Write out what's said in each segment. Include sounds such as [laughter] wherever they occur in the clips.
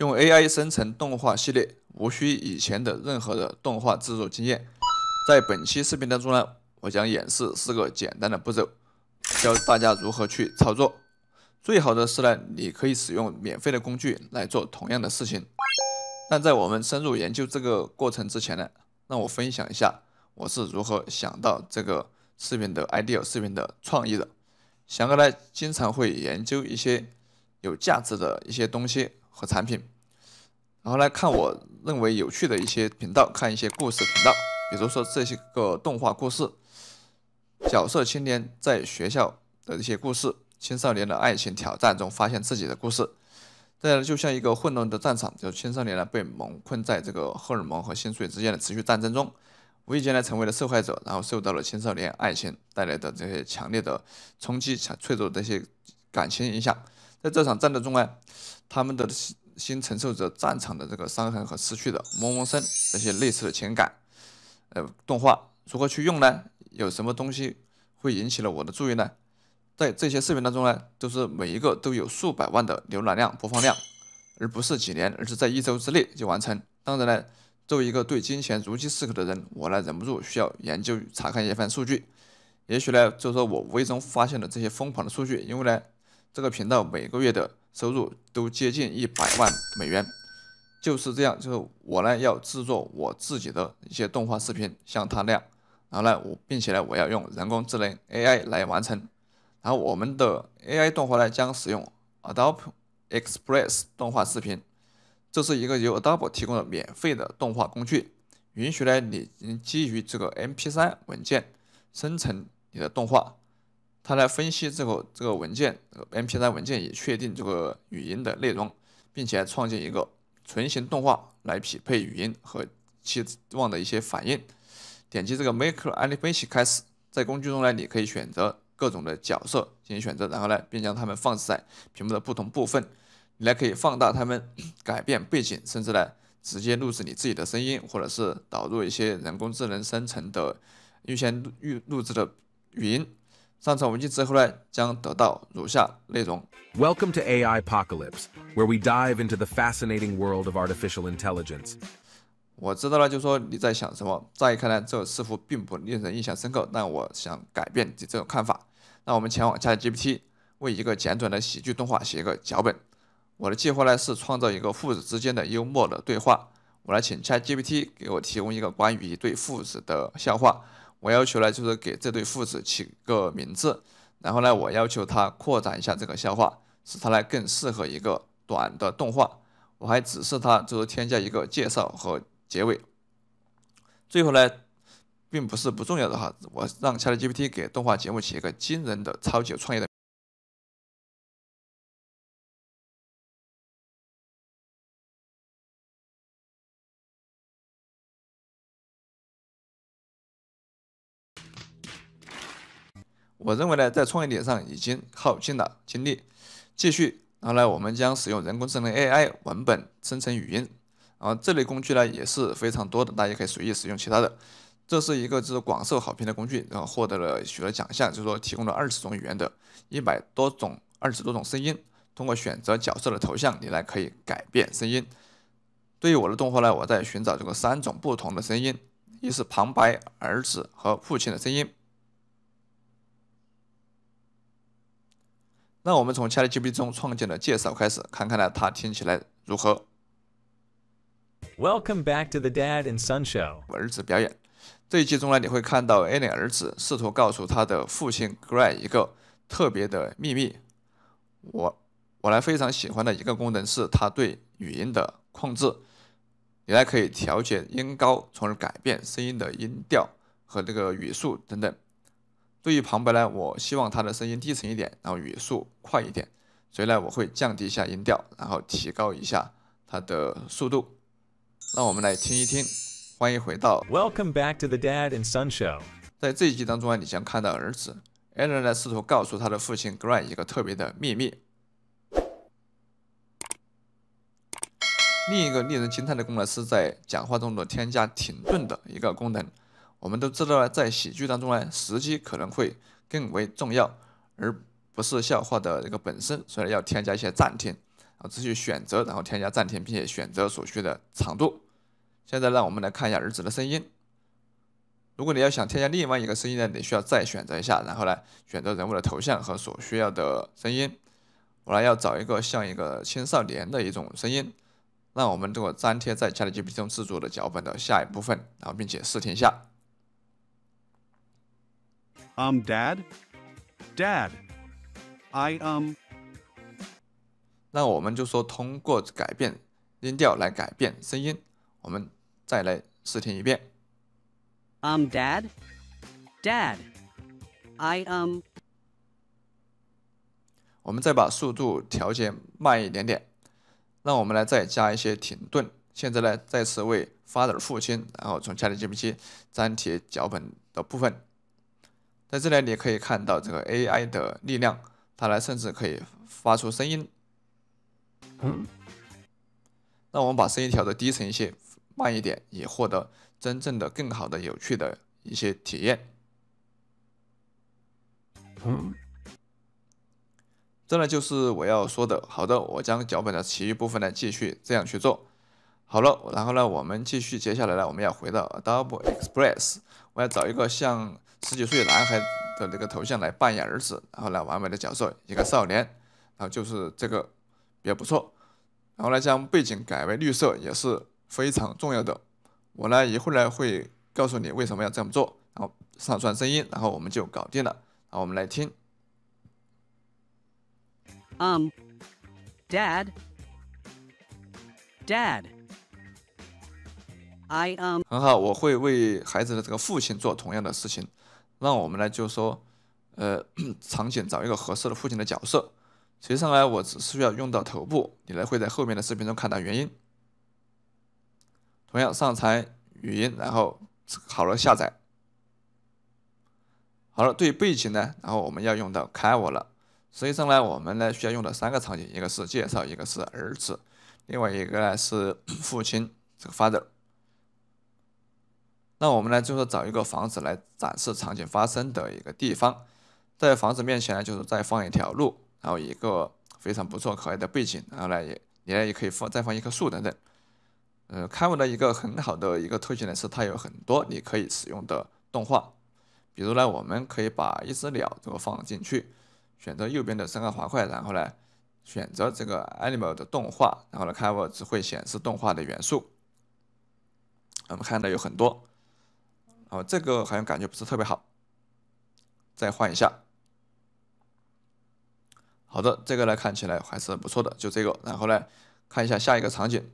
用 AI 生成动画系列，无需以前的任何的动画制作经验。在本期视频当中呢，我将演示四个简单的步骤，教大家如何去操作。最好的是呢，你可以使用免费的工具来做同样的事情。但在我们深入研究这个过程之前呢，让我分享一下我是如何想到这个视频的 idea，视频的创意的。翔哥呢，经常会研究一些有价值的一些东西。和产品，然后来看我认为有趣的一些频道，看一些故事频道，比如说这些个动画故事，角色青年在学校的一些故事，青少年的爱情挑战中发现自己的故事。这就像一个混乱的战场，就是青少年呢被蒙困在这个荷尔蒙和心碎之间的持续战争中，无意间呢成为了受害者，然后受到了青少年爱情带来的这些强烈的冲击，脆弱的这些感情影响，在这场战斗中呢。他们的心心承受着战场的这个伤痕和失去的萌萌声这些类似的情感，呃，动画如何去用呢？有什么东西会引起了我的注意呢？在这些视频当中呢，都是每一个都有数百万的浏览量、播放量，而不是几年，而是在一周之内就完成。当然呢，作为一个对金钱如饥似渴的人，我呢忍不住需要研究查看一番数据。也许呢，就是说我无意中发现了这些疯狂的数据，因为呢。这个频道每个月的收入都接近一百万美元，就是这样。就是我呢要制作我自己的一些动画视频，像他那样，然后呢我，并且呢我要用人工智能 AI 来完成。然后我们的 AI 动画呢将使用 Adobe Express 动画视频，这是一个由 Adobe 提供的免费的动画工具，允许呢你基于这个 MP3 文件生成你的动画。它来分析这个这个文件，MP3 文件以确定这个语音的内容，并且创建一个纯形动画来匹配语音和期望的一些反应。点击这个 m a k e a n a l i z e 开始，在工具中呢，你可以选择各种的角色进行选择，然后呢，并将它们放置在屏幕的不同部分。你来可以放大它们，改变背景，甚至呢，直接录制你自己的声音，或者是导入一些人工智能生成的预先录预录制的语音。上传文件之后呢，将得到如下内容。Welcome to AI Apocalypse，where we dive into the fascinating world of artificial intelligence。我知道了，就说你在想什么。乍一看呢，这似乎并不令人印象深刻，但我想改变你这种看法。那我们前往 ChatGPT，为一个简短的喜剧动画写一个脚本。我的计划呢是创造一个父子之间的幽默的对话。我来请 ChatGPT 给我提供一个关于一对父子的笑话。我要求呢，就是给这对父子起个名字，然后呢，我要求他扩展一下这个笑话，使他来更适合一个短的动画。我还指示他就是添加一个介绍和结尾。最后呢，并不是不重要的哈，我让 ChatGPT 给动画节目起一个惊人的超级创业的。我认为呢，在创业点上已经耗尽了精力，继续。然后呢，我们将使用人工智能 AI 文本生成语音，然后这类工具呢也是非常多的，大家可以随意使用其他的。这是一个就是广受好评的工具，然后获得了许多奖项，就是说提供了二十种语言的一百多种二十多种声音，通过选择角色的头像，你来可以改变声音。对于我的动画呢，我在寻找这个三种不同的声音，一是旁白儿子和父亲的声音。那我们从 c h a t g p t 中创建的介绍开始，看看呢，它听起来如何？Welcome back to the Dad and Son Show，儿子表演。这一集中呢，你会看到 Anne 儿子试图告诉他的父亲 Greg 一个特别的秘密。我我呢非常喜欢的一个功能是它对语音的控制，你来可以调节音高，从而改变声音的音调和这个语速等等。对于旁白呢，我希望他的声音低沉一点，然后语速快一点，所以呢，我会降低一下音调，然后提高一下他的速度。让我们来听一听，欢迎回到 Welcome back to the Dad and Son Show。在这一集当中啊，你将看到儿子 a a n 呢试图告诉他的父亲 Grant 一个特别的秘密。另一个令人惊叹的功能是在讲话中的添加停顿的一个功能。我们都知道呢，在喜剧当中呢，时机可能会更为重要，而不是笑话的一个本身。所以要添加一些暂停啊，自己选择，然后添加暂停，并且选择所需的长度。现在让我们来看一下儿子的声音。如果你要想添加另外一个声音呢，你需要再选择一下，然后呢选择人物的头像和所需要的声音。我呢要找一个像一个青少年的一种声音。让我们这个粘贴在家 g p t 中制作的脚本的下一部分，然后并且试听一下。Um, Dad, Dad, I am. 那我们就说通过改变音调来改变声音。我们再来试听一遍。Um, Dad, Dad, I am. 我们再把速度调节慢一点点。让我们来再加一些停顿。现在呢，再次为 Father 父亲，然后从家 t g p t 粘贴脚本的部分。在这里你可以看到这个 AI 的力量，它呢甚至可以发出声音。那我们把声音调的低沉一些，慢一点，以获得真正的、更好的、有趣的一些体验。嗯，这呢就是我要说的。好的，我将脚本的其余部分呢继续这样去做。好了，然后呢我们继续，接下来呢我们要回到 Adobe Express，我要找一个像。十几岁男孩的那个头像来扮演儿子，然后来完美的角色一个少年，然后就是这个比较不错。然后呢，将背景改为绿色也是非常重要的。我呢，一会儿呢会告诉你为什么要这么做。然后上传声音，然后我们就搞定了。然后我们来听。嗯，dad，dad。I am 很好，我会为孩子的这个父亲做同样的事情。那我们呢，就说，呃，场 [clears throat] 景找一个合适的父亲的角色。实际上呢，我只是要用到头部，你呢会在后面的视频中看到原因。同样上传语音，然后好了下载。好了，对于背景呢，然后我们要用到 c e 我了。实际上呢，我们呢需要用到三个场景，一个是介绍，一个是儿子，另外一个呢是父亲这个 father。那我们呢，就是说找一个房子来展示场景发生的一个地方，在房子面前呢，就是再放一条路，然后一个非常不错可爱的背景，然后呢也你呢也可以放再放一棵树等等。呃 c a 的一个很好的一个特性呢是它有很多你可以使用的动画，比如呢，我们可以把一只鸟这个放进去，选择右边的三个滑块，然后呢选择这个 Animal 的动画，然后呢 c a 只会显示动画的元素，我们看到有很多。哦，这个好像感觉不是特别好，再换一下。好的，这个呢看起来还是不错的，就这个。然后呢，看一下下一个场景，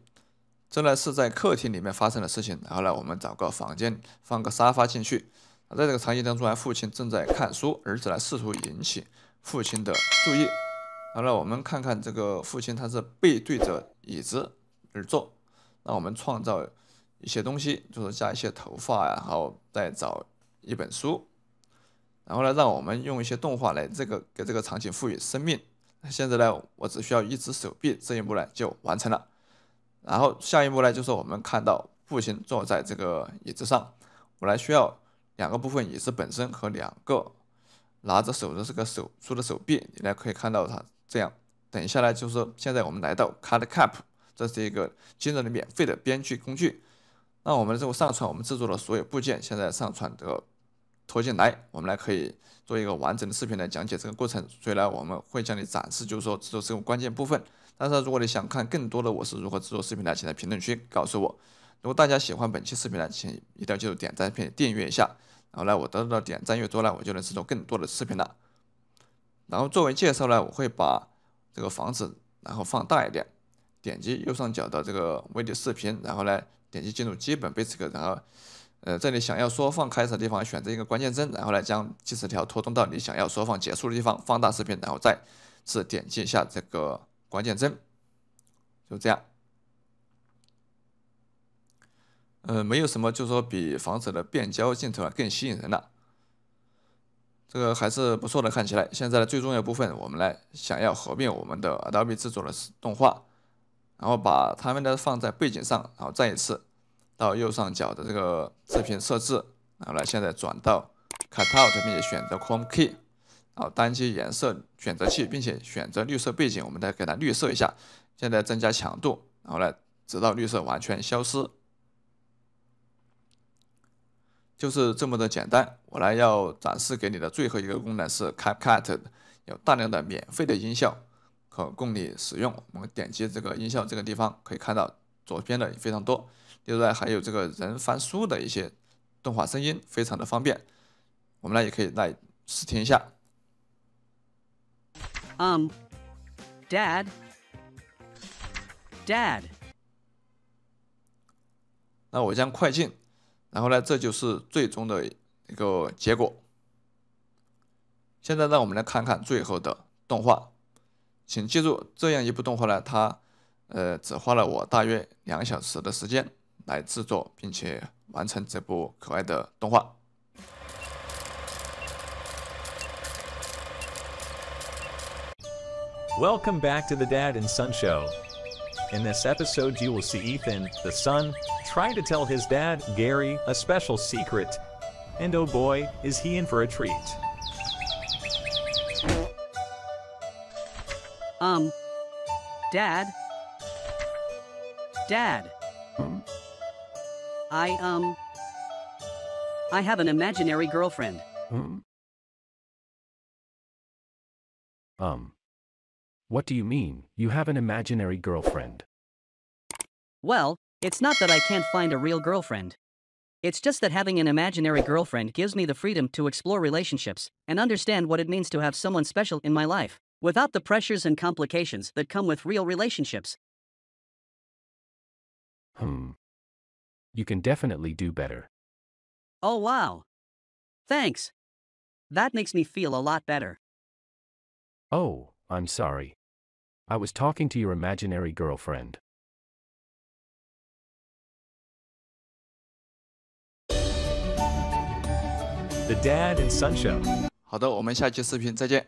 这呢是在客厅里面发生的事情。然后呢，我们找个房间放个沙发进去。在这个场景当中呢，父亲正在看书，儿子呢试图引起父亲的注意。然后呢，我们看看这个父亲他是背对着椅子而坐。那我们创造。一些东西，就是加一些头发呀，然后再找一本书，然后呢，让我们用一些动画来这个给这个场景赋予生命。现在呢，我只需要一只手臂，这一步呢就完成了。然后下一步呢，就是我们看到父亲坐在这个椅子上，我来需要两个部分：椅子本身和两个拿着手的这个手出的手臂。你呢可以看到它这样。等一下呢，就是现在我们来到 CutCap，这是一个真正的免费的编剧工具。那我们这个上传，我们制作的所有部件现在上传的拖进来，我们来可以做一个完整的视频来讲解这个过程。所以呢，我们会向你展示，就是说制作这个关键部分。但是如果你想看更多的我是如何制作视频的，请在评论区告诉我。如果大家喜欢本期视频呢，请一定要记住点赞并订阅一下。然后呢，我得到的点赞越多呢，我就能制作更多的视频了。然后作为介绍呢，我会把这个房子然后放大一点，点击右上角的这个微的视频，然后呢。点击进入基本 basic，然后，呃，这里想要缩放开始的地方选择一个关键帧，然后呢将计时条拖动到你想要缩放结束的地方，放大视频，然后再次点击一下这个关键帧，就这样。呃，没有什么，就是说比房子的变焦镜头啊更吸引人了，这个还是不错的，看起来。现在的最重要部分，我们来想要合并我们的 Adobe 制作的动画。然后把它们呢放在背景上，然后再一次到右上角的这个视频设置，然后呢现在转到 Cutout 这边，选择 Chrome Key，然后单击颜色选择器，并且选择绿色背景，我们再给它绿色一下。现在增加强度，然后呢直到绿色完全消失，就是这么的简单。我来要展示给你的最后一个功能是 CapCut，有大量的免费的音效。可供你使用。我们点击这个音效这个地方，可以看到左边的非常多。另外还有这个人翻书的一些动画声音，非常的方便。我们呢也可以来试听一下。嗯，dad，dad。那我将快进，然后呢，这就是最终的一个结果。现在让我们来看看最后的动画。请记住，这样一部动画呢，它呃只花了我大约两小时的时间来制作，并且完成这部可爱的动画。Welcome back to the Dad and Son Show. In this episode, you will see Ethan, the son, try to tell his dad, Gary, a special secret. And oh boy, is he in for a treat. Dad? Dad? I, um... I have an imaginary girlfriend. Hmm? Um. What do you mean, you have an imaginary girlfriend? Well, it's not that I can't find a real girlfriend. It's just that having an imaginary girlfriend gives me the freedom to explore relationships and understand what it means to have someone special in my life without the pressures and complications that come with real relationships. Hmm. You can definitely do better. Oh, wow. Thanks. That makes me feel a lot better. Oh, I'm sorry. I was talking to your imaginary girlfriend. The Dad and Son 好的，我们下期视频再见。